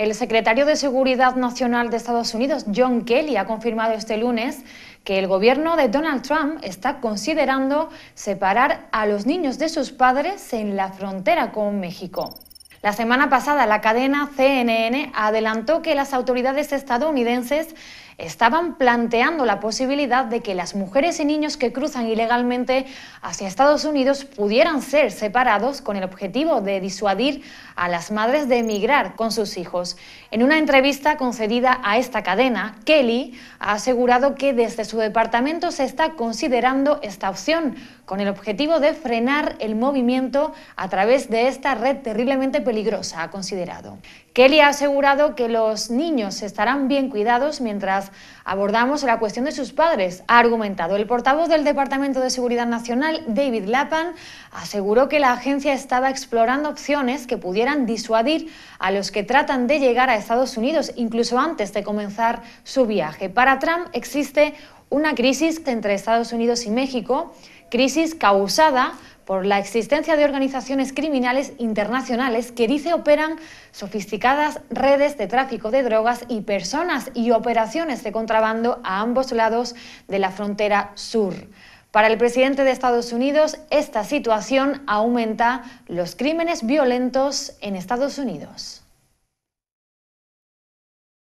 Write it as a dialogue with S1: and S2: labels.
S1: El secretario de Seguridad Nacional de Estados Unidos, John Kelly, ha confirmado este lunes que el gobierno de Donald Trump está considerando separar a los niños de sus padres en la frontera con México. La semana pasada la cadena CNN adelantó que las autoridades estadounidenses estaban planteando la posibilidad de que las mujeres y niños que cruzan ilegalmente hacia Estados Unidos pudieran ser separados con el objetivo de disuadir a las madres de emigrar con sus hijos. En una entrevista concedida a esta cadena, Kelly ha asegurado que desde su departamento se está considerando esta opción con el objetivo de frenar el movimiento a través de esta red terriblemente peligrosa, ha considerado. Kelly ha asegurado que los niños estarán bien cuidados mientras abordamos la cuestión de sus padres, ha argumentado. El portavoz del Departamento de Seguridad Nacional, David Lapan, aseguró que la agencia estaba explorando opciones que pudieran disuadir a los que tratan de llegar a Estados Unidos, incluso antes de comenzar su viaje. Para Trump existe una crisis entre Estados Unidos y México, crisis causada por la existencia de organizaciones criminales internacionales que dice operan sofisticadas redes de tráfico de drogas y personas y operaciones de contrabando a ambos lados de la frontera sur. Para el presidente de Estados Unidos, esta situación aumenta los crímenes violentos en Estados Unidos.